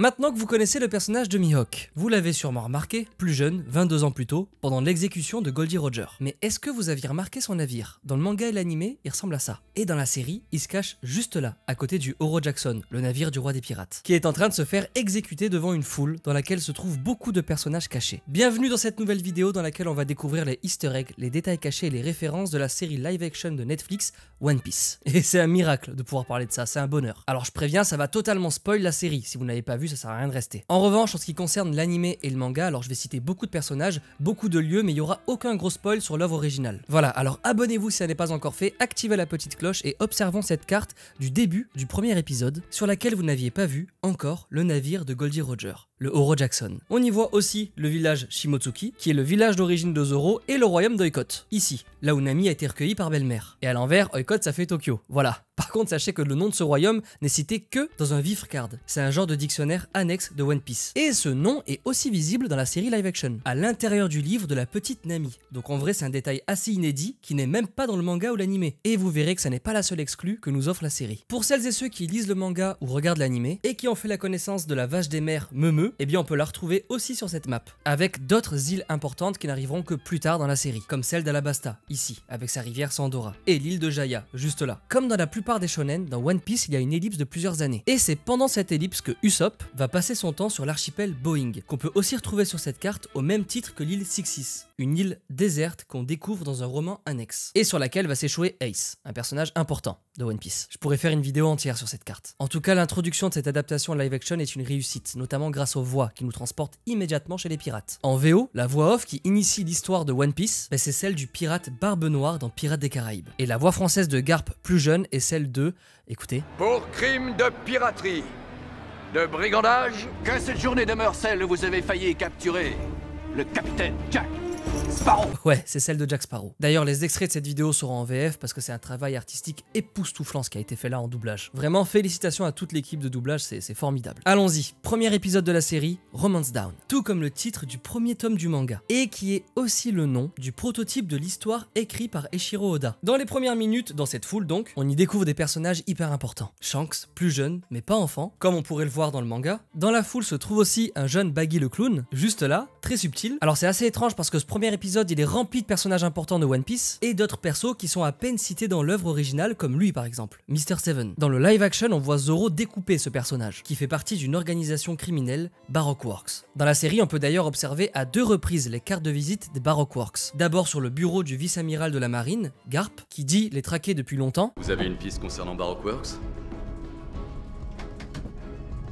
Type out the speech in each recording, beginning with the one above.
Maintenant que vous connaissez le personnage de Mihawk, vous l'avez sûrement remarqué, plus jeune, 22 ans plus tôt, pendant l'exécution de Goldie Roger. Mais est-ce que vous aviez remarqué son navire Dans le manga et l'animé, il ressemble à ça. Et dans la série, il se cache juste là, à côté du Oro Jackson, le navire du roi des pirates, qui est en train de se faire exécuter devant une foule dans laquelle se trouvent beaucoup de personnages cachés. Bienvenue dans cette nouvelle vidéo dans laquelle on va découvrir les easter eggs, les détails cachés et les références de la série live action de Netflix, One Piece. Et c'est un miracle de pouvoir parler de ça, c'est un bonheur. Alors je préviens, ça va totalement spoil la série si vous n'avez pas vu ça sert à rien de rester. En revanche, en ce qui concerne l'anime et le manga, alors je vais citer beaucoup de personnages, beaucoup de lieux, mais il n'y aura aucun gros spoil sur l'œuvre originale. Voilà, alors abonnez-vous si ça n'est pas encore fait, activez la petite cloche et observons cette carte du début du premier épisode, sur laquelle vous n'aviez pas vu encore le navire de Goldie Roger, le Oro Jackson. On y voit aussi le village Shimotsuki, qui est le village d'origine de Zoro, et le royaume d'Oikot, ici, là où Nami a été recueillie par belle-mère. Et à l'envers, Oikot ça fait Tokyo, voilà. Par contre, sachez que le nom de ce royaume n'est cité que dans un vif card. C'est un genre de dictionnaire annexe de One Piece. Et ce nom est aussi visible dans la série live action, à l'intérieur du livre de la petite Nami. Donc en vrai, c'est un détail assez inédit qui n'est même pas dans le manga ou l'animé. Et vous verrez que ça n'est pas la seule exclue que nous offre la série. Pour celles et ceux qui lisent le manga ou regardent l'animé et qui ont fait la connaissance de la vache des mers meme eh bien on peut la retrouver aussi sur cette map, avec d'autres îles importantes qui n'arriveront que plus tard dans la série, comme celle d'Alabasta, ici, avec sa rivière Sandora, et l'île de Jaya, juste là. Comme dans la plupart des shonen, dans One Piece, il y a une ellipse de plusieurs années. Et c'est pendant cette ellipse que Usopp va passer son temps sur l'archipel Boeing, qu'on peut aussi retrouver sur cette carte au même titre que l'île Sixis, une île déserte qu'on découvre dans un roman annexe, et sur laquelle va s'échouer Ace, un personnage important de One Piece. Je pourrais faire une vidéo entière sur cette carte. En tout cas, l'introduction de cette adaptation live action est une réussite, notamment grâce aux voix qui nous transportent immédiatement chez les pirates. En VO, la voix off qui initie l'histoire de One Piece, ben, c'est celle du pirate Barbe Noire dans Pirates des Caraïbes. Et la voix française de Garp plus jeune est celle 2. Écoutez. Pour crime de piraterie, de brigandage. qu'à cette journée demeure celle où vous avez failli capturer le capitaine Jack Ouais, c'est celle de Jack Sparrow. D'ailleurs, les extraits de cette vidéo seront en VF parce que c'est un travail artistique époustouflant ce qui a été fait là en doublage. Vraiment, félicitations à toute l'équipe de doublage, c'est formidable. Allons-y, premier épisode de la série, Romance Down. Tout comme le titre du premier tome du manga, et qui est aussi le nom du prototype de l'histoire écrit par Eshiro Oda. Dans les premières minutes, dans cette foule donc, on y découvre des personnages hyper importants. Shanks, plus jeune, mais pas enfant, comme on pourrait le voir dans le manga. Dans la foule se trouve aussi un jeune Baggy le clown, juste là, très subtil. Alors c'est assez étrange parce que ce premier premier épisode, il est rempli de personnages importants de One Piece et d'autres persos qui sont à peine cités dans l'œuvre originale, comme lui par exemple, Mr. Seven. Dans le live action, on voit Zoro découper ce personnage, qui fait partie d'une organisation criminelle, Baroque Works. Dans la série, on peut d'ailleurs observer à deux reprises les cartes de visite des Baroque Works. D'abord sur le bureau du vice-amiral de la marine, Garp, qui dit les traquer depuis longtemps. Vous avez une piste concernant Baroque Works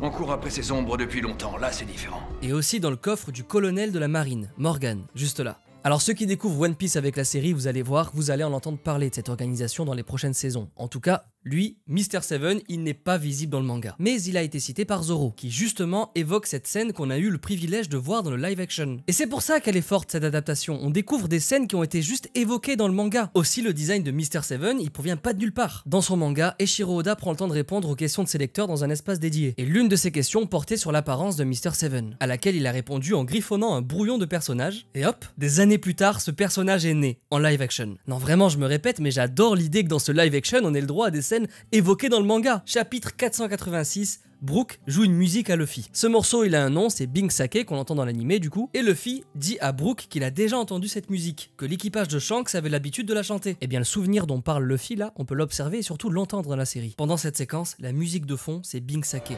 on court après ces ombres depuis longtemps, là c'est différent. Et aussi dans le coffre du colonel de la marine, Morgan, juste là. Alors ceux qui découvrent One Piece avec la série, vous allez voir, vous allez en entendre parler de cette organisation dans les prochaines saisons. En tout cas, lui, Mr. Seven, il n'est pas visible dans le manga. Mais il a été cité par Zoro, qui justement évoque cette scène qu'on a eu le privilège de voir dans le live action. Et c'est pour ça qu'elle est forte cette adaptation, on découvre des scènes qui ont été juste évoquées dans le manga. Aussi le design de Mr. Seven, il provient pas de nulle part. Dans son manga, Eshiro Oda prend le temps de répondre aux questions de ses lecteurs dans un espace dédié. Et l'une de ces questions portait sur l'apparence de Mr. Seven, à laquelle il a répondu en griffonnant un brouillon de personnage, et hop, des années plus tard, ce personnage est né, en live action. Non vraiment je me répète, mais j'adore l'idée que dans ce live action on ait le droit à des scènes Évoqué évoquée dans le manga. Chapitre 486, Brooke joue une musique à Luffy. Ce morceau, il a un nom, c'est Bing Sake, qu'on entend dans l'animé du coup, et Luffy dit à Brooke qu'il a déjà entendu cette musique, que l'équipage de Shanks avait l'habitude de la chanter. Et eh bien le souvenir dont parle Luffy là, on peut l'observer et surtout l'entendre dans la série. Pendant cette séquence, la musique de fond, c'est Bing Sake.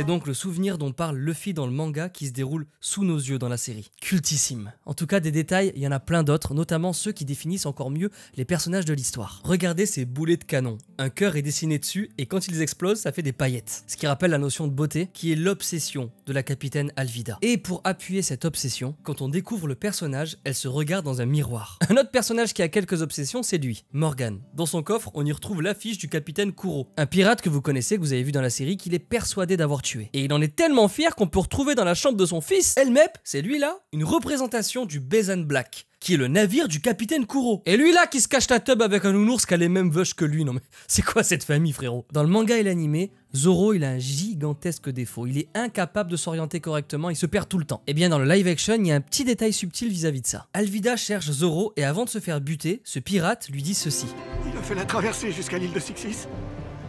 C'est donc le souvenir dont parle Luffy dans le manga qui se déroule sous nos yeux dans la série. Cultissime. En tout cas, des détails, il y en a plein d'autres, notamment ceux qui définissent encore mieux les personnages de l'histoire. Regardez ces boulets de canon. Un cœur est dessiné dessus et quand ils explosent, ça fait des paillettes. Ce qui rappelle la notion de beauté qui est l'obsession de la capitaine Alvida. Et pour appuyer cette obsession, quand on découvre le personnage, elle se regarde dans un miroir. Un autre personnage qui a quelques obsessions, c'est lui, Morgan. Dans son coffre, on y retrouve l'affiche du capitaine Kuro, un pirate que vous connaissez, que vous avez vu dans la série, qu'il est persuadé d'avoir tué et il en est tellement fier qu'on peut retrouver dans la chambre de son fils, El-Mep, c'est lui là, une représentation du Bezan Black qui est le navire du capitaine Kuro. Et lui là qui se cache la tub avec un nounours qui a les mêmes veuches que lui, non mais c'est quoi cette famille frérot Dans le manga et l'animé, Zoro il a un gigantesque défaut, il est incapable de s'orienter correctement, il se perd tout le temps. Et eh bien dans le live action, il y a un petit détail subtil vis-à-vis -vis de ça. Alvida cherche Zoro et avant de se faire buter, ce pirate lui dit ceci. Il a fait la traversée jusqu'à l'île de Sixis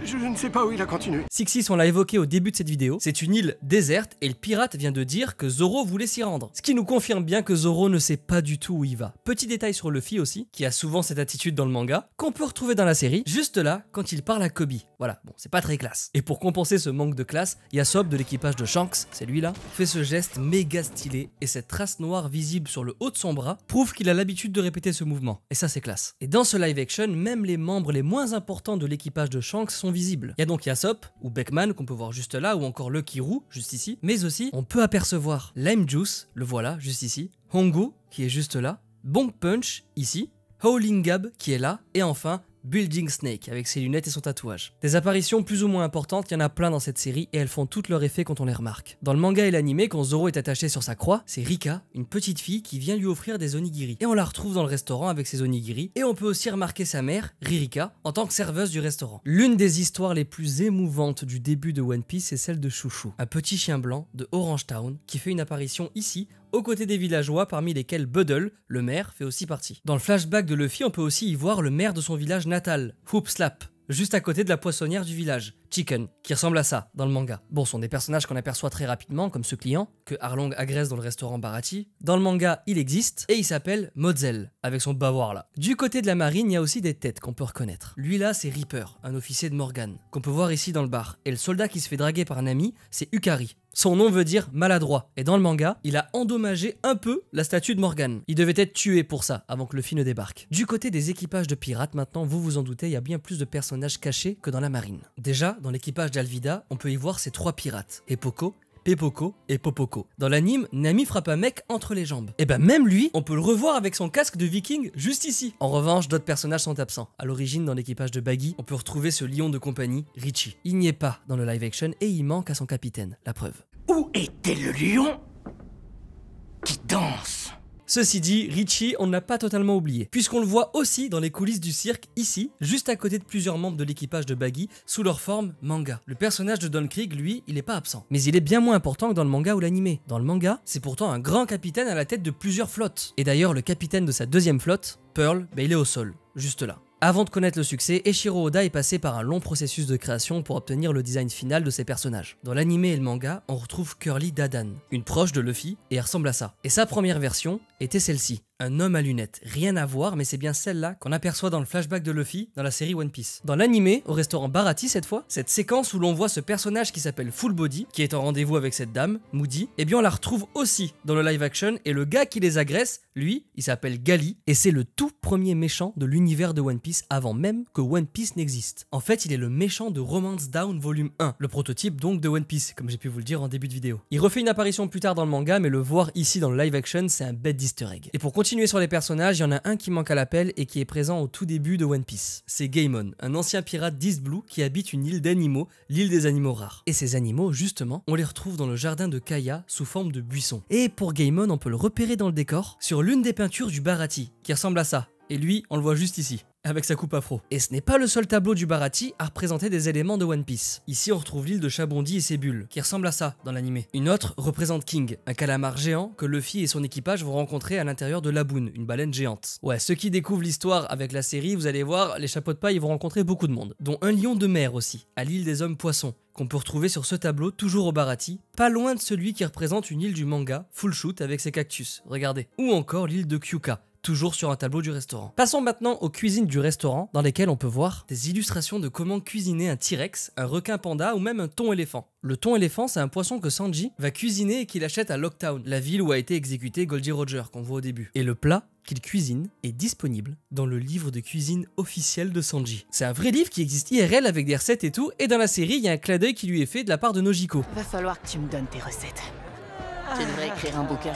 je ne sais pas où il a continué. Sixis, on l'a évoqué au début de cette vidéo, c'est une île déserte et le pirate vient de dire que Zoro voulait s'y rendre. Ce qui nous confirme bien que Zoro ne sait pas du tout où il va. Petit détail sur Luffy aussi, qui a souvent cette attitude dans le manga, qu'on peut retrouver dans la série, juste là, quand il parle à Kobe. Voilà, bon, c'est pas très classe. Et pour compenser ce manque de classe, Yasop de l'équipage de Shanks, c'est lui là, fait ce geste méga stylé et cette trace noire visible sur le haut de son bras prouve qu'il a l'habitude de répéter ce mouvement. Et ça, c'est classe. Et dans ce live action, même les membres les moins importants de l'équipage de Shanks sont visible. Il y a donc Yasop ou Beckman qu'on peut voir juste là, ou encore le Kirou juste ici, mais aussi on peut apercevoir Lime Juice, le voilà juste ici, Hongo qui est juste là, Bonk Punch ici, Howling Gab qui est là, et enfin Building Snake avec ses lunettes et son tatouage. Des apparitions plus ou moins importantes, il y en a plein dans cette série et elles font tout leur effet quand on les remarque. Dans le manga et l'animé, quand Zoro est attaché sur sa croix, c'est Rika, une petite fille qui vient lui offrir des onigiri. Et on la retrouve dans le restaurant avec ses onigiri et on peut aussi remarquer sa mère, Ririka, en tant que serveuse du restaurant. L'une des histoires les plus émouvantes du début de One Piece est celle de Chouchou, un petit chien blanc de Orange Town qui fait une apparition ici aux côtés des villageois parmi lesquels Buddle, le maire, fait aussi partie. Dans le flashback de Luffy, on peut aussi y voir le maire de son village natal, Hoopslap, juste à côté de la poissonnière du village, Chicken, qui ressemble à ça dans le manga. Bon, ce sont des personnages qu'on aperçoit très rapidement, comme ce client, que Harlong agresse dans le restaurant Barati. Dans le manga, il existe, et il s'appelle Mozel avec son bavoir là. Du côté de la marine, il y a aussi des têtes qu'on peut reconnaître. Lui là, c'est Reaper, un officier de Morgan, qu'on peut voir ici dans le bar. Et le soldat qui se fait draguer par un ami, c'est Ukari, son nom veut dire maladroit, et dans le manga, il a endommagé un peu la statue de Morgan. Il devait être tué pour ça, avant que le film ne débarque. Du côté des équipages de pirates, maintenant, vous vous en doutez, il y a bien plus de personnages cachés que dans la marine. Déjà, dans l'équipage d'Alvida, on peut y voir ces trois pirates, Poco Pepoko et Popoko. Dans l'anime, Nami frappe un mec entre les jambes. Et eh bah ben, même lui, on peut le revoir avec son casque de viking juste ici. En revanche, d'autres personnages sont absents. À l'origine, dans l'équipage de Baggy, on peut retrouver ce lion de compagnie, Richie. Il n'y est pas dans le live action et il manque à son capitaine, la preuve. Où était le lion qui danse Ceci dit, Richie, on ne l'a pas totalement oublié, puisqu'on le voit aussi dans les coulisses du cirque, ici, juste à côté de plusieurs membres de l'équipage de Baggy, sous leur forme manga. Le personnage de Don Krieg, lui, il n'est pas absent. Mais il est bien moins important que dans le manga ou l'animé. Dans le manga, c'est pourtant un grand capitaine à la tête de plusieurs flottes. Et d'ailleurs, le capitaine de sa deuxième flotte, Pearl, bah, il est au sol, juste là. Avant de connaître le succès, Eshiro Oda est passé par un long processus de création pour obtenir le design final de ses personnages. Dans l'anime et le manga, on retrouve Curly Dadan, une proche de Luffy, et elle ressemble à ça. Et sa première version était celle-ci un homme à lunettes. Rien à voir, mais c'est bien celle-là qu'on aperçoit dans le flashback de Luffy dans la série One Piece. Dans l'animé, au restaurant Barati cette fois, cette séquence où l'on voit ce personnage qui s'appelle Full Body, qui est en rendez-vous avec cette dame, Moody, et eh bien on la retrouve aussi dans le live action et le gars qui les agresse, lui, il s'appelle Gali et c'est le tout premier méchant de l'univers de One Piece avant même que One Piece n'existe. En fait, il est le méchant de Romance Down Volume 1, le prototype donc de One Piece, comme j'ai pu vous le dire en début de vidéo. Il refait une apparition plus tard dans le manga, mais le voir ici dans le live action, c'est un bête d'easter egg. Et pour continuer continuer sur les personnages, il y en a un qui manque à l'appel et qui est présent au tout début de One Piece. C'est Gaimon, un ancien pirate disblue qui habite une île d'animaux, l'île des animaux rares. Et ces animaux, justement, on les retrouve dans le jardin de Kaya sous forme de buisson. Et pour Gaimon, on peut le repérer dans le décor sur l'une des peintures du Barati, qui ressemble à ça. Et lui, on le voit juste ici avec sa coupe afro. Et ce n'est pas le seul tableau du Barati à représenter des éléments de One Piece. Ici, on retrouve l'île de Chabondi et ses bulles, qui ressemble à ça dans l'animé. Une autre représente King, un calamar géant que Luffy et son équipage vont rencontrer à l'intérieur de Laboon, une baleine géante. Ouais, ceux qui découvrent l'histoire avec la série, vous allez voir, les chapeaux de paille vont rencontrer beaucoup de monde, dont un lion de mer aussi, à l'île des hommes poissons, qu'on peut retrouver sur ce tableau, toujours au Barati, pas loin de celui qui représente une île du manga, Full Shoot avec ses cactus, regardez. Ou encore l'île de Kyuka, toujours sur un tableau du restaurant. Passons maintenant aux cuisines du restaurant, dans lesquelles on peut voir des illustrations de comment cuisiner un T-Rex, un requin panda ou même un thon éléphant. Le thon éléphant, c'est un poisson que Sanji va cuisiner et qu'il achète à Locktown, la ville où a été exécuté Goldie Roger qu'on voit au début. Et le plat qu'il cuisine est disponible dans le livre de cuisine officiel de Sanji. C'est un vrai livre qui existe IRL avec des recettes et tout, et dans la série, il y a un clin d'œil qui lui est fait de la part de Nojiko. Va falloir que tu me donnes tes recettes. Tu devrais écrire un bouquin.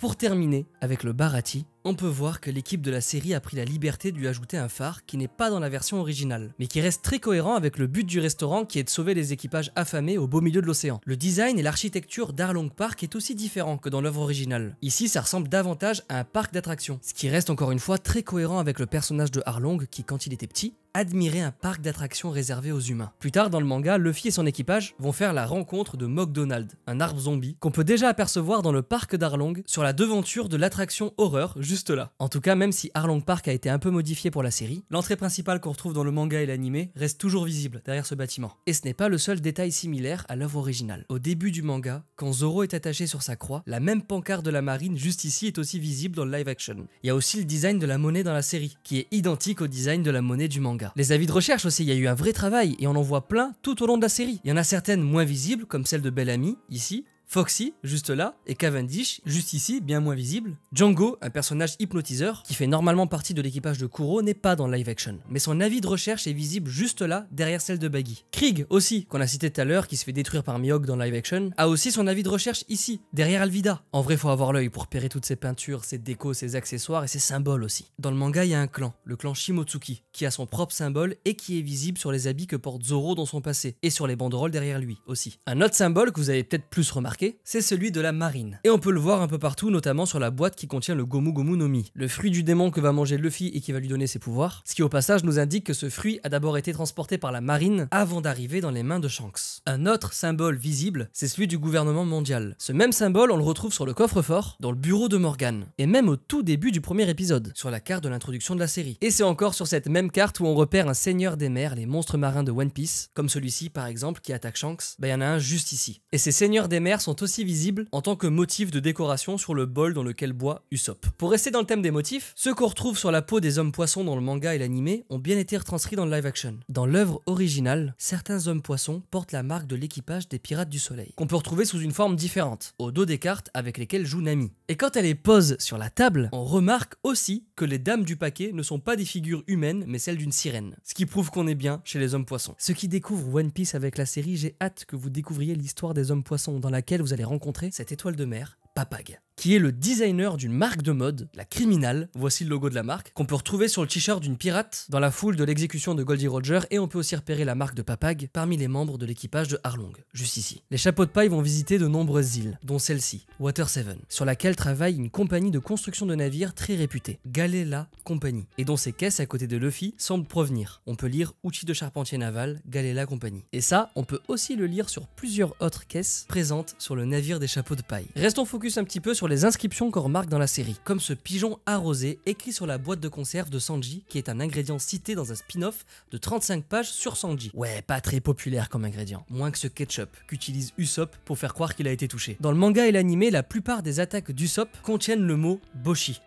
Pour terminer avec le Barati, on peut voir que l'équipe de la série a pris la liberté de lui ajouter un phare qui n'est pas dans la version originale, mais qui reste très cohérent avec le but du restaurant qui est de sauver les équipages affamés au beau milieu de l'océan. Le design et l'architecture d'Arlong Park est aussi différent que dans l'œuvre originale. Ici, ça ressemble davantage à un parc d'attractions, ce qui reste encore une fois très cohérent avec le personnage de Arlong qui, quand il était petit, admirer un parc d'attractions réservé aux humains. Plus tard dans le manga, Luffy et son équipage vont faire la rencontre de McDonald, un arbre zombie, qu'on peut déjà apercevoir dans le parc d'Arlong sur la devanture de l'attraction horreur juste là. En tout cas, même si Arlong Park a été un peu modifié pour la série, l'entrée principale qu'on retrouve dans le manga et l'animé reste toujours visible derrière ce bâtiment. Et ce n'est pas le seul détail similaire à l'œuvre originale. Au début du manga, quand Zoro est attaché sur sa croix, la même pancarte de la marine juste ici est aussi visible dans le live action. Il y a aussi le design de la monnaie dans la série, qui est identique au design de la monnaie du manga. Les avis de recherche aussi, il y a eu un vrai travail et on en voit plein tout au long de la série. Il y en a certaines moins visibles, comme celle de Bellamy, ici, Foxy, juste là, et Cavendish, juste ici, bien moins visible. Django, un personnage hypnotiseur, qui fait normalement partie de l'équipage de Kuro, n'est pas dans live action, mais son avis de recherche est visible juste là, derrière celle de Baggy. Krieg aussi, qu'on a cité tout à l'heure, qui se fait détruire par Miog dans live action, a aussi son avis de recherche ici, derrière Alvida. En vrai, faut avoir l'œil pour repérer toutes ses peintures, ses décos, ses accessoires et ses symboles aussi. Dans le manga, il y a un clan, le clan Shimotsuki, qui a son propre symbole et qui est visible sur les habits que porte Zoro dans son passé, et sur les banderoles derrière lui aussi. Un autre symbole que vous avez peut-être plus remarqué, c'est celui de la marine. Et on peut le voir un peu partout, notamment sur la boîte qui contient le Gomu Gomu no Mi, le fruit du démon que va manger Luffy et qui va lui donner ses pouvoirs, ce qui au passage nous indique que ce fruit a d'abord été transporté par la marine avant d'arriver dans les mains de Shanks. Un autre symbole visible, c'est celui du gouvernement mondial. Ce même symbole, on le retrouve sur le coffre-fort, dans le bureau de Morgan, et même au tout début du premier épisode, sur la carte de l'introduction de la série. Et c'est encore sur cette même carte où on repère un seigneur des mers, les monstres marins de One Piece, comme celui-ci par exemple qui attaque Shanks, ben, il y en a un juste ici. Et ces seigneurs des mers sont aussi visibles en tant que motifs de décoration sur le bol dans lequel boit Usopp. Pour rester dans le thème des motifs, ceux qu'on retrouve sur la peau des hommes poissons dans le manga et l'animé ont bien été retranscrits dans le live action. Dans l'œuvre originale, certains hommes poissons portent la marque de l'équipage des Pirates du Soleil, qu'on peut retrouver sous une forme différente, au dos des cartes avec lesquelles joue Nami. Et quand elle est pose sur la table, on remarque aussi que les dames du paquet ne sont pas des figures humaines, mais celles d'une sirène, ce qui prouve qu'on est bien chez les hommes poissons. Ceux qui découvrent One Piece avec la série, j'ai hâte que vous découvriez l'histoire des hommes poissons, dans laquelle vous allez rencontrer cette étoile de mer, Papag qui est le designer d'une marque de mode, la Criminale, Voici le logo de la marque, qu'on peut retrouver sur le t-shirt d'une pirate dans la foule de l'exécution de Goldie Roger, et on peut aussi repérer la marque de Papag parmi les membres de l'équipage de Harlong, juste ici. Les chapeaux de paille vont visiter de nombreuses îles, dont celle-ci, Water Seven, sur laquelle travaille une compagnie de construction de navires très réputée, Galella Company, et dont ces caisses à côté de Luffy semblent provenir. On peut lire Outils de charpentier naval, Galela Company. Et ça, on peut aussi le lire sur plusieurs autres caisses présentes sur le navire des chapeaux de paille. Restons focus un petit peu sur les inscriptions qu'on remarque dans la série, comme ce pigeon arrosé écrit sur la boîte de conserve de Sanji, qui est un ingrédient cité dans un spin-off de 35 pages sur Sanji. Ouais, pas très populaire comme ingrédient, moins que ce ketchup qu'utilise Usopp pour faire croire qu'il a été touché. Dans le manga et l'anime, la plupart des attaques d'Usopp contiennent le mot Boshi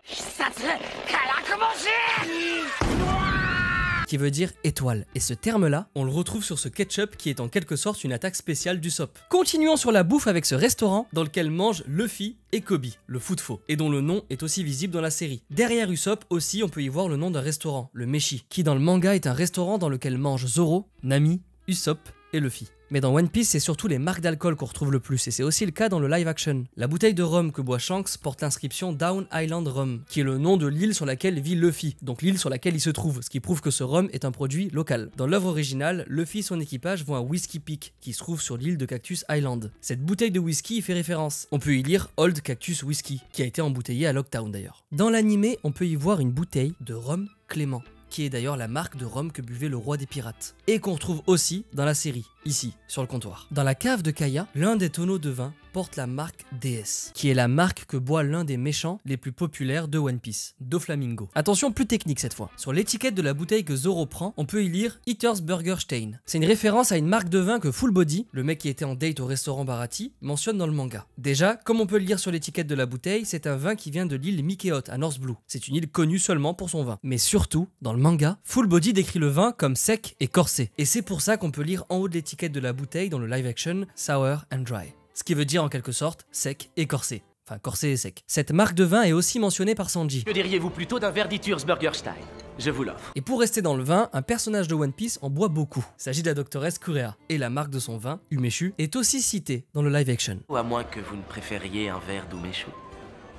qui veut dire étoile. Et ce terme-là, on le retrouve sur ce ketchup qui est en quelque sorte une attaque spéciale du Continuons sur la bouffe avec ce restaurant dans lequel mangent Luffy et Kobe, le foot faux, et dont le nom est aussi visible dans la série. Derrière Usopp aussi, on peut y voir le nom d'un restaurant, le Meshi, qui dans le manga est un restaurant dans lequel mangent Zoro, Nami, Usopp et Luffy. Mais dans One Piece, c'est surtout les marques d'alcool qu'on retrouve le plus, et c'est aussi le cas dans le live action. La bouteille de rhum que boit Shanks porte l'inscription Down Island Rum, qui est le nom de l'île sur laquelle vit Luffy, donc l'île sur laquelle il se trouve, ce qui prouve que ce rhum est un produit local. Dans l'œuvre originale, Luffy et son équipage vont à Whiskey Peak, qui se trouve sur l'île de Cactus Island. Cette bouteille de whisky y fait référence. On peut y lire Old Cactus Whisky, qui a été embouteillé à Locktown d'ailleurs. Dans l'animé, on peut y voir une bouteille de rhum Clément, qui est d'ailleurs la marque de rhum que buvait le roi des pirates, et qu'on retrouve aussi dans la série, ici, sur le comptoir. Dans la cave de Kaya, l'un des tonneaux de vin porte la marque DS, qui est la marque que boit l'un des méchants les plus populaires de One Piece, Doflamingo. Attention, plus technique cette fois. Sur l'étiquette de la bouteille que Zoro prend, on peut y lire Eater's Burger C'est une référence à une marque de vin que Full Body, le mec qui était en date au restaurant Barati, mentionne dans le manga. Déjà, comme on peut le lire sur l'étiquette de la bouteille, c'est un vin qui vient de l'île Mikeot à North Blue. C'est une île connue seulement pour son vin. Mais surtout, dans le manga, Full Body décrit le vin comme sec et corsé. Et c'est pour ça qu'on peut lire en haut de l'étiquette de la bouteille dans le live action Sour and Dry. Ce qui veut dire en quelque sorte sec et corsé. Enfin, corsé et sec. Cette marque de vin est aussi mentionnée par Sanji. Que diriez-vous plutôt d'un verditurs burgerstein je vous l'offre. Et pour rester dans le vin, un personnage de One Piece en boit beaucoup. Il s'agit de la doctoresse Kurea. Et la marque de son vin, Umeshu, est aussi citée dans le live action. Ou à moins que vous ne préfériez un verre d'Umeshu.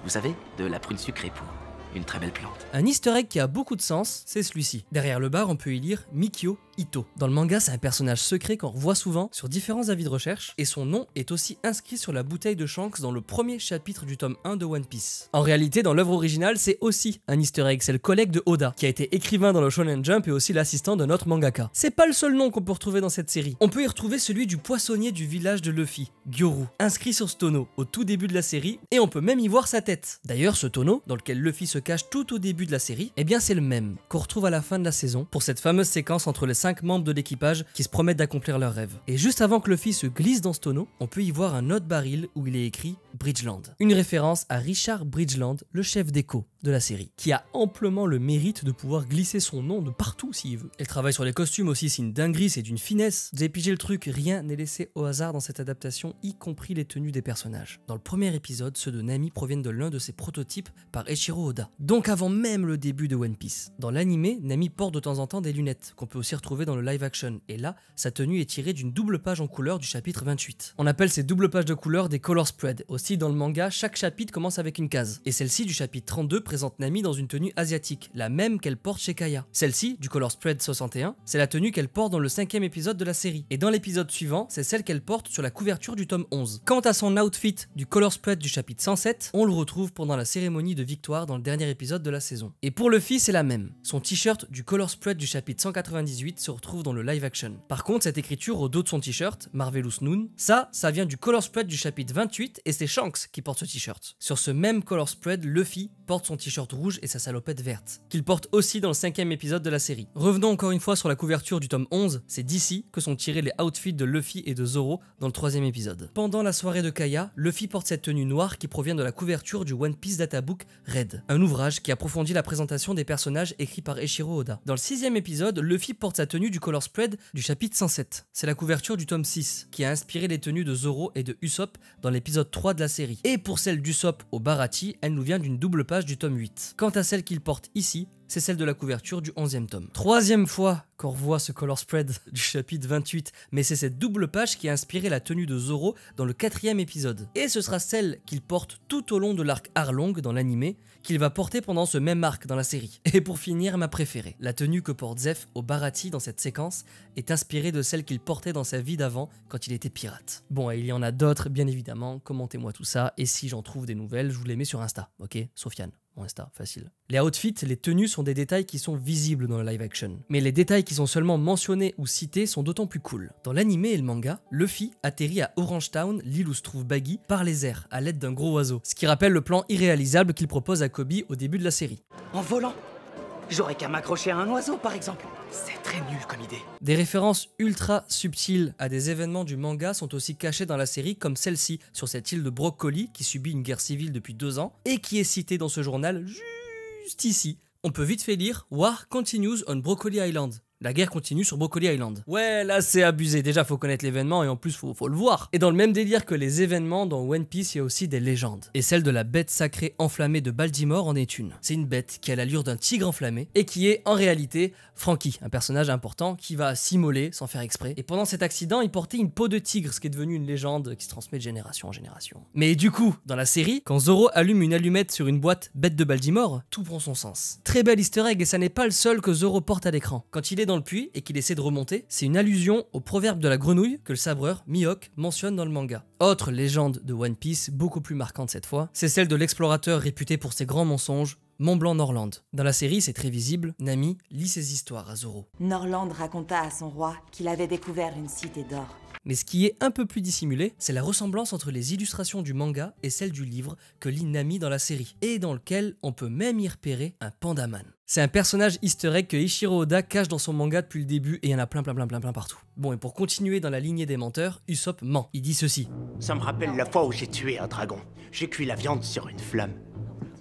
Vous savez, de la prune sucrée pour une très belle plante. Un easter egg qui a beaucoup de sens, c'est celui-ci. Derrière le bar, on peut y lire Mikio, Ito. Dans le manga, c'est un personnage secret qu'on revoit souvent sur différents avis de recherche, et son nom est aussi inscrit sur la bouteille de Shanks dans le premier chapitre du tome 1 de One Piece. En réalité, dans l'œuvre originale, c'est aussi un easter egg, le collègue de Oda, qui a été écrivain dans le Shonen Jump et aussi l'assistant de notre mangaka. C'est pas le seul nom qu'on peut retrouver dans cette série. On peut y retrouver celui du poissonnier du village de Luffy, Gyoru, inscrit sur ce tonneau au tout début de la série, et on peut même y voir sa tête. D'ailleurs, ce tonneau, dans lequel Luffy se cache tout au début de la série, eh bien c'est le même, qu'on retrouve à la fin de la saison, pour cette fameuse séquence entre les cinq membres de l'équipage qui se promettent d'accomplir leur rêve. Et juste avant que Luffy se glisse dans ce tonneau, on peut y voir un autre baril où il est écrit Bridgeland. Une référence à Richard Bridgeland, le chef d'écho de la série, qui a amplement le mérite de pouvoir glisser son nom de partout s'il veut. Elle travaille sur les costumes aussi, c'est une dinguerie, c'est d'une finesse. Vous avez pigé le truc, rien n'est laissé au hasard dans cette adaptation, y compris les tenues des personnages. Dans le premier épisode, ceux de Nami proviennent de l'un de ses prototypes par Eiichiro Oda, donc avant même le début de One Piece. Dans l'anime, Nami porte de temps en temps des lunettes, qu'on peut aussi retrouver dans le live action, et là, sa tenue est tirée d'une double page en couleur du chapitre 28. On appelle ces doubles pages de couleur des color spread, au dans le manga, chaque chapitre commence avec une case. Et celle-ci du chapitre 32 présente Nami dans une tenue asiatique, la même qu'elle porte chez Kaya. Celle-ci, du Color Spread 61, c'est la tenue qu'elle porte dans le cinquième épisode de la série. Et dans l'épisode suivant, c'est celle qu'elle porte sur la couverture du tome 11. Quant à son outfit du Color Spread du chapitre 107, on le retrouve pendant la cérémonie de victoire dans le dernier épisode de la saison. Et pour le fils, c'est la même. Son t-shirt du Color Spread du chapitre 198 se retrouve dans le live action. Par contre, cette écriture au dos de son t-shirt, Marvelous Noon, ça, ça vient du Color Spread du chapitre 28 et c'est Shanks qui porte ce t-shirt. Sur ce même color spread, Luffy porte son t-shirt rouge et sa salopette verte, qu'il porte aussi dans le cinquième épisode de la série. Revenons encore une fois sur la couverture du tome 11, c'est d'ici que sont tirés les outfits de Luffy et de Zoro dans le troisième épisode. Pendant la soirée de Kaya, Luffy porte cette tenue noire qui provient de la couverture du One Piece Databook Red, un ouvrage qui approfondit la présentation des personnages écrits par Eshiro Oda. Dans le sixième épisode, Luffy porte sa tenue du color spread du chapitre 107. C'est la couverture du tome 6, qui a inspiré les tenues de Zoro et de Usopp dans l'épisode 3 de série. Et pour celle du SOP au Barati, elle nous vient d'une double page du tome 8. Quant à celle qu'il porte ici, c'est celle de la couverture du 11e tome. Troisième fois qu'on revoit ce color spread du chapitre 28, mais c'est cette double page qui a inspiré la tenue de Zoro dans le quatrième épisode. Et ce sera celle qu'il porte tout au long de l'arc Arlong dans l'animé, qu'il va porter pendant ce même arc dans la série. Et pour finir, ma préférée. La tenue que porte Zeph au Barati dans cette séquence est inspirée de celle qu'il portait dans sa vie d'avant quand il était pirate. Bon, il y en a d'autres, bien évidemment, commentez-moi tout ça, et si j'en trouve des nouvelles, je vous les mets sur Insta, ok Sofiane. Mon Insta, facile. Les outfits, les tenues sont des détails qui sont visibles dans le live action, mais les détails qui sont seulement mentionnés ou cités sont d'autant plus cool. Dans l'anime et le manga, Luffy atterrit à Orange Town, l'île où se trouve Baggy, par les airs, à l'aide d'un gros oiseau, ce qui rappelle le plan irréalisable qu'il propose à Kobe au début de la série. En volant J'aurais qu'à m'accrocher à un oiseau, par exemple c'est très nul comme idée. Des références ultra subtiles à des événements du manga sont aussi cachées dans la série, comme celle-ci, sur cette île de Broccoli qui subit une guerre civile depuis deux ans et qui est citée dans ce journal juste ici. On peut vite fait lire War continues on Broccoli Island. La guerre continue sur Broccoli Island. Ouais, là c'est abusé. Déjà, faut connaître l'événement et en plus, faut, faut le voir. Et dans le même délire que les événements, dans One Piece, il y a aussi des légendes. Et celle de la bête sacrée enflammée de baldimore en est une. C'est une bête qui a l'allure d'un tigre enflammé et qui est en réalité Franky, un personnage important qui va s'immoler sans faire exprès. Et pendant cet accident, il portait une peau de tigre, ce qui est devenu une légende qui se transmet de génération en génération. Mais du coup, dans la série, quand Zoro allume une allumette sur une boîte bête de baldimore tout prend son sens. Très belle easter egg et ça n'est pas le seul que Zoro porte à l'écran. Quand il est le puits et qu'il essaie de remonter, c'est une allusion au proverbe de la grenouille que le sabreur Mihawk mentionne dans le manga. Autre légende de One Piece, beaucoup plus marquante cette fois, c'est celle de l'explorateur réputé pour ses grands mensonges, Montblanc Norland. Dans la série, c'est très visible, Nami lit ses histoires à Zoro. Norland raconta à son roi qu'il avait découvert une cité d'or. Mais ce qui est un peu plus dissimulé, c'est la ressemblance entre les illustrations du manga et celles du livre que lit Nami dans la série, et dans lequel on peut même y repérer un pandaman. C'est un personnage easter que Ishiro Oda cache dans son manga depuis le début et il y en a plein plein plein plein plein partout. Bon et pour continuer dans la lignée des menteurs, Usopp ment. Il dit ceci. Ça me rappelle la fois où j'ai tué un dragon. J'ai cuit la viande sur une flamme.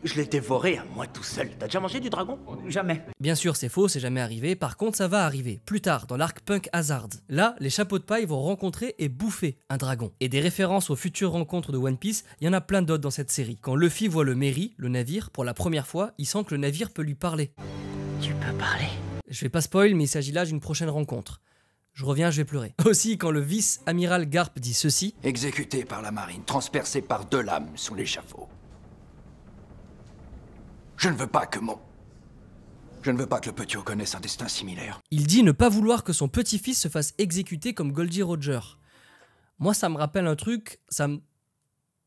Je l'ai dévoré à moi tout seul. T'as déjà mangé du dragon Jamais. Bien sûr, c'est faux, c'est jamais arrivé. Par contre, ça va arriver plus tard dans l'arc Punk Hazard. Là, les chapeaux de paille vont rencontrer et bouffer un dragon. Et des références aux futures rencontres de One Piece, il y en a plein d'autres dans cette série. Quand Luffy voit le Mary, le navire, pour la première fois, il sent que le navire peut lui parler. Tu peux parler Je vais pas spoil, mais il s'agit là d'une prochaine rencontre. Je reviens, je vais pleurer. Aussi, quand le vice-amiral Garp dit ceci Exécuté par la marine, transpercé par deux lames sous l'échafaud. Je ne veux pas que mon... Je ne veux pas que le petit connaisse un destin similaire. Il dit ne pas vouloir que son petit-fils se fasse exécuter comme Goldie Roger. Moi, ça me rappelle un truc, ça me...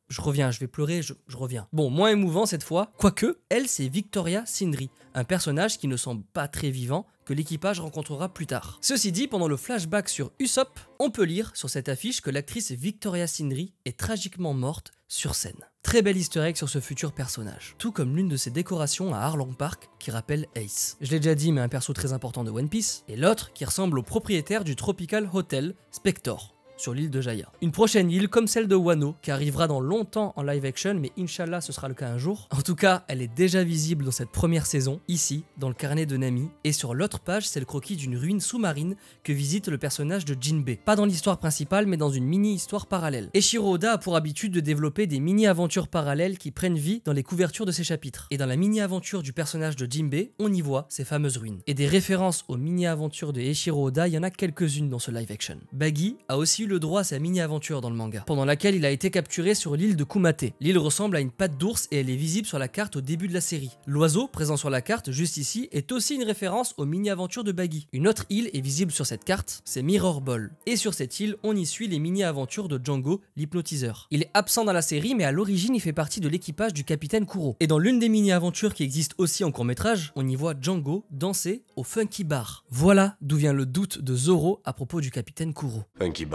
Je reviens, je vais pleurer, je reviens. Bon, moins émouvant cette fois, quoique, elle, c'est Victoria Sindri, un personnage qui ne semble pas très vivant, que l'équipage rencontrera plus tard. Ceci dit, pendant le flashback sur Usopp, on peut lire sur cette affiche que l'actrice Victoria Sindri est tragiquement morte sur scène. Très belle easter egg sur ce futur personnage, tout comme l'une de ses décorations à Harlong Park qui rappelle Ace. Je l'ai déjà dit mais un perso très important de One Piece, et l'autre qui ressemble au propriétaire du Tropical Hotel, Spector l'île de Jaya. Une prochaine île comme celle de Wano, qui arrivera dans longtemps en live action, mais Inch'Allah ce sera le cas un jour. En tout cas, elle est déjà visible dans cette première saison, ici, dans le carnet de Nami, et sur l'autre page, c'est le croquis d'une ruine sous-marine que visite le personnage de Jinbei. Pas dans l'histoire principale, mais dans une mini-histoire parallèle. Eshiro Oda a pour habitude de développer des mini-aventures parallèles qui prennent vie dans les couvertures de ses chapitres. Et dans la mini-aventure du personnage de Jinbei, on y voit ces fameuses ruines. Et des références aux mini-aventures de Eshiro Oda, il y en a quelques-unes dans ce live action. Baggy a aussi eu droit à sa mini-aventure dans le manga, pendant laquelle il a été capturé sur l'île de Kumate. L'île ressemble à une patte d'ours et elle est visible sur la carte au début de la série. L'oiseau, présent sur la carte juste ici, est aussi une référence aux mini-aventures de Baggy. Une autre île est visible sur cette carte, c'est Mirror Ball. Et sur cette île, on y suit les mini-aventures de Django, l'hypnotiseur. Il est absent dans la série, mais à l'origine, il fait partie de l'équipage du capitaine Kuro. Et dans l'une des mini-aventures qui existe aussi en court-métrage, on y voit Django danser au Funky Bar. Voilà d'où vient le doute de Zoro à propos du capitaine Kuro. Funky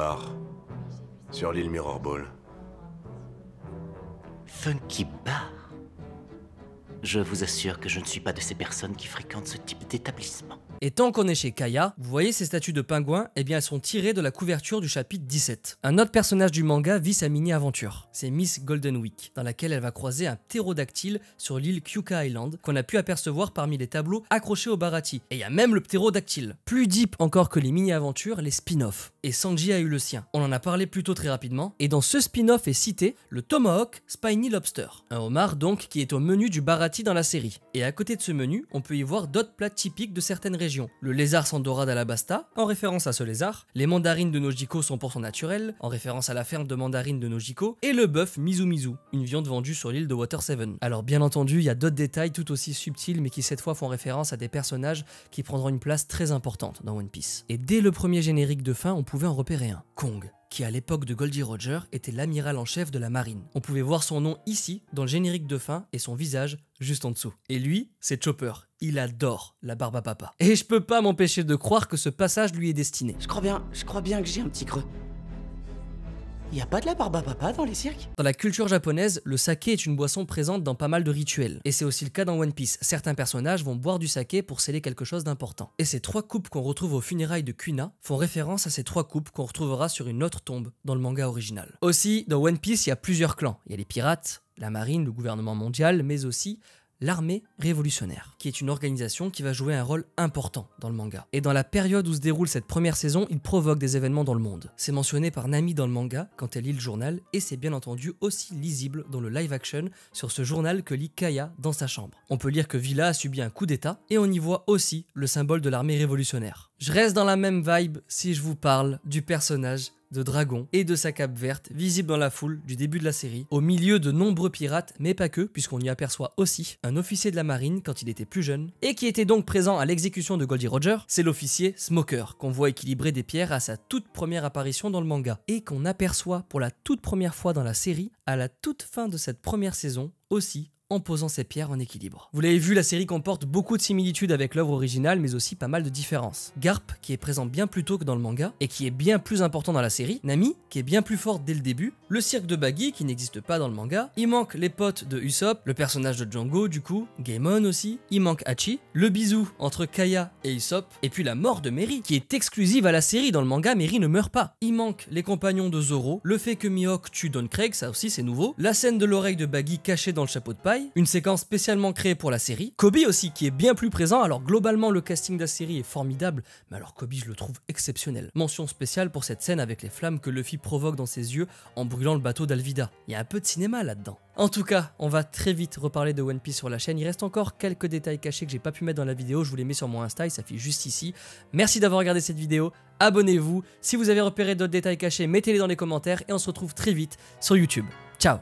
sur l'île Mirror Ball. Funky Bar je vous assure que je ne suis pas de ces personnes qui fréquentent ce type d'établissement. Et tant qu'on est chez Kaya, vous voyez ces statues de pingouins, eh bien elles sont tirées de la couverture du chapitre 17. Un autre personnage du manga vit sa mini-aventure, c'est Miss Golden Week, dans laquelle elle va croiser un ptérodactyle sur l'île Kyuka Island, qu'on a pu apercevoir parmi les tableaux accrochés au Barati. Et il y a même le ptérodactyle. Plus deep encore que les mini-aventures, les spin-offs. Et Sanji a eu le sien. On en a parlé plutôt très rapidement, et dans ce spin-off est cité le Tomahawk Spiny Lobster, un homard donc qui est au menu du Barati dans la série. Et à côté de ce menu, on peut y voir d'autres plats typiques de certaines régions. Le lézard Sandora d'Alabasta, en référence à ce lézard, les mandarines de Nojiko 100% naturel, en référence à la ferme de mandarines de Nojiko, et le bœuf Mizumizu, une viande vendue sur l'île de Water seven Alors bien entendu, il y a d'autres détails tout aussi subtils, mais qui cette fois font référence à des personnages qui prendront une place très importante dans One Piece. Et dès le premier générique de fin, on pouvait en repérer un, Kong qui à l'époque de Goldie Roger était l'amiral en chef de la marine. On pouvait voir son nom ici, dans le générique de fin, et son visage juste en dessous. Et lui, c'est Chopper. Il adore la barbe à papa. Et je peux pas m'empêcher de croire que ce passage lui est destiné. Je crois bien, je crois bien que j'ai un petit creux. Y a pas de la barbe papa dans les cirques Dans la culture japonaise, le saké est une boisson présente dans pas mal de rituels. Et c'est aussi le cas dans One Piece. Certains personnages vont boire du saké pour sceller quelque chose d'important. Et ces trois coupes qu'on retrouve aux funérailles de Kuna font référence à ces trois coupes qu'on retrouvera sur une autre tombe dans le manga original. Aussi, dans One Piece, il y a plusieurs clans. Il y a les pirates, la marine, le gouvernement mondial, mais aussi l'armée révolutionnaire, qui est une organisation qui va jouer un rôle important dans le manga. Et dans la période où se déroule cette première saison, il provoque des événements dans le monde. C'est mentionné par Nami dans le manga quand elle lit le journal, et c'est bien entendu aussi lisible dans le live action sur ce journal que lit Kaya dans sa chambre. On peut lire que Villa a subi un coup d'état, et on y voit aussi le symbole de l'armée révolutionnaire. Je reste dans la même vibe si je vous parle du personnage de dragon et de sa cape verte visible dans la foule du début de la série, au milieu de nombreux pirates, mais pas que, puisqu'on y aperçoit aussi un officier de la marine quand il était plus jeune, et qui était donc présent à l'exécution de Goldie Roger, c'est l'officier Smoker, qu'on voit équilibrer des pierres à sa toute première apparition dans le manga, et qu'on aperçoit pour la toute première fois dans la série, à la toute fin de cette première saison, aussi en posant ses pierres en équilibre. Vous l'avez vu, la série comporte beaucoup de similitudes avec l'œuvre originale, mais aussi pas mal de différences. Garp, qui est présent bien plus tôt que dans le manga, et qui est bien plus important dans la série, Nami, qui est bien plus forte dès le début, le cirque de Baggy, qui n'existe pas dans le manga, il manque les potes de Usopp, le personnage de Django du coup, Gaemon aussi, il manque Hachi, le bisou entre Kaya et Usopp, et puis la mort de Mary, qui est exclusive à la série dans le manga, Mary ne meurt pas. Il manque les compagnons de Zoro, le fait que Mihawk tue Don Craig, ça aussi c'est nouveau, la scène de l'oreille de Baggy cachée dans le chapeau de paille, une séquence spécialement créée pour la série. Kobe aussi, qui est bien plus présent, alors globalement le casting de la série est formidable, mais alors Kobe je le trouve exceptionnel. Mention spéciale pour cette scène avec les flammes que Luffy provoque dans ses yeux en brûlant le bateau d'Alvida. Il y a un peu de cinéma là-dedans. En tout cas, on va très vite reparler de One Piece sur la chaîne. Il reste encore quelques détails cachés que j'ai pas pu mettre dans la vidéo. Je vous les mets sur mon Insta, il s'affiche juste ici. Merci d'avoir regardé cette vidéo. Abonnez-vous. Si vous avez repéré d'autres détails cachés, mettez-les dans les commentaires et on se retrouve très vite sur YouTube. Ciao